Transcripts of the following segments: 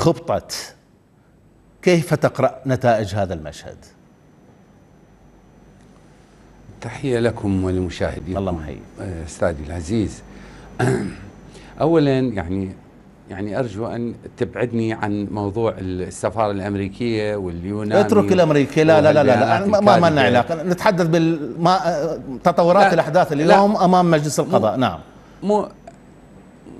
خبطة كيف تقرأ نتائج هذا المشهد تحية لكم والمشاهدين الله محيي آه، أستاذي العزيز أولا يعني يعني أرجو أن تبعدني عن موضوع السفارة الأمريكية واليونان اترك الأمريكية لا لا لا لا, لا ما لنا علاقة نتحدث بالتطورات تطورات الأحداث اليوم لا أمام مجلس القضاء نعم مو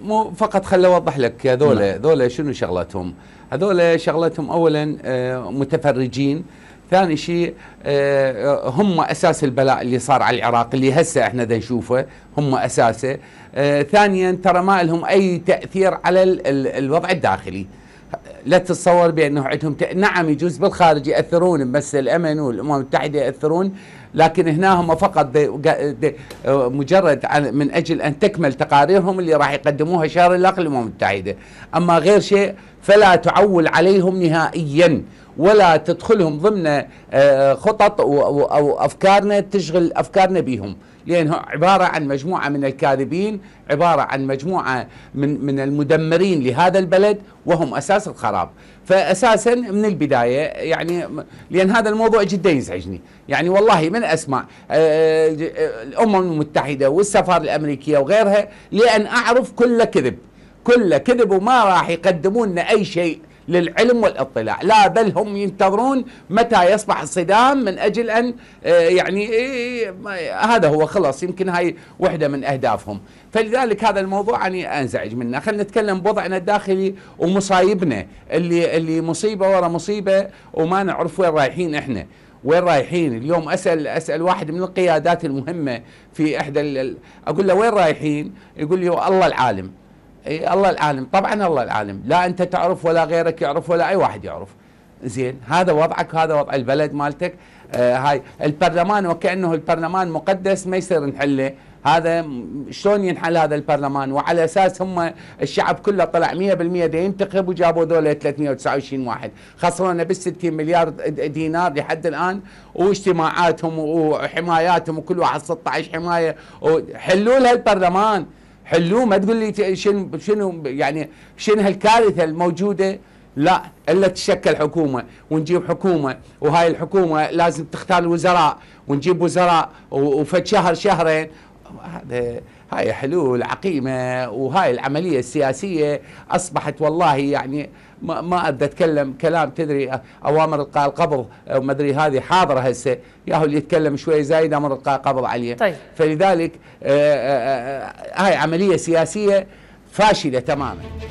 مو فقط خل اوضح لك هذول هذول نعم. شنو شغلتهم؟ هذول شغلتهم اولا آه، متفرجين ثاني شيء آه، هم اساس البلاء اللي صار على العراق اللي هسه احنا دا نشوفه هم اساسه آه، ثانيا ترى ما لهم اي تاثير على الوضع الداخلي لا تتصور بانه عندهم نعم يجوز بالخارج ياثرون بس الامن والامم المتحده ياثرون لكن هنا هم فقط دي دي مجرد من اجل ان تكمل تقاريرهم اللي راح يقدموها شهر الاقل الامم المتحده اما غير شيء فلا تعول عليهم نهائيا ولا تدخلهم ضمن آه، خطط او افكارنا تشغل افكارنا بهم لانه عباره عن مجموعه من الكاذبين عباره عن مجموعه من من المدمرين لهذا البلد وهم اساس الخراب فاساسا من البدايه يعني لان هذا الموضوع جدا يزعجني يعني والله من من أسماء آه، آه، الأمم المتحدة والسفارة الأمريكية وغيرها لأن أعرف كل كذب كل كذب وما راح يقدمون لنا أي شيء للعلم والاطلاع لا بل هم ينتظرون متى يصبح الصدام من أجل أن آه، يعني إيه، إيه، هذا هو خلاص يمكن هاي وحدة من أهدافهم فلذلك هذا الموضوع أنا أنزعج منه خلينا نتكلم بوضعنا الداخلي ومصايبنا اللي, اللي مصيبة ورا مصيبة وما نعرف وين رايحين إحنا وين رايحين اليوم اسال اسال واحد من القيادات المهمه في احدى اقول له وين رايحين يقول لي الله العالم إيه الله العالم طبعا الله العالم لا انت تعرف ولا غيرك يعرف ولا اي واحد يعرف زين هذا وضعك هذا وضع البلد مالتك آه هاي البرلمان وكانه البرلمان مقدس ما يصير نحله هذا شلون ينحل هذا البرلمان وعلى اساس هم الشعب كله طلع 100% دا ينتخب وجابوا ذولا 329 واحد خسرونا بال 60 مليار دينار لحد الان واجتماعاتهم وحماياتهم وكل واحد 16 حمايه حلوا لها البرلمان حلوه ما تقول لي شنو شنو يعني شنو هالكارثه الموجوده لا الا تشكل حكومه ونجيب حكومه وهاي الحكومه لازم تختار الوزراء ونجيب وزراء وفد شهر شهرين هذا هاي حلول عقيمة وهاي العملية السياسية أصبحت والله يعني ما, ما أبدأ أتكلم كلام تدري أوامر إلقاء القبض وما أدري هذه حاضرة هسه ياهو اللي يتكلم شوي زايد أمر إلقاء القبض عليه طيب. فلذلك آه، آه، آه، هاي عملية سياسية فاشلة تماما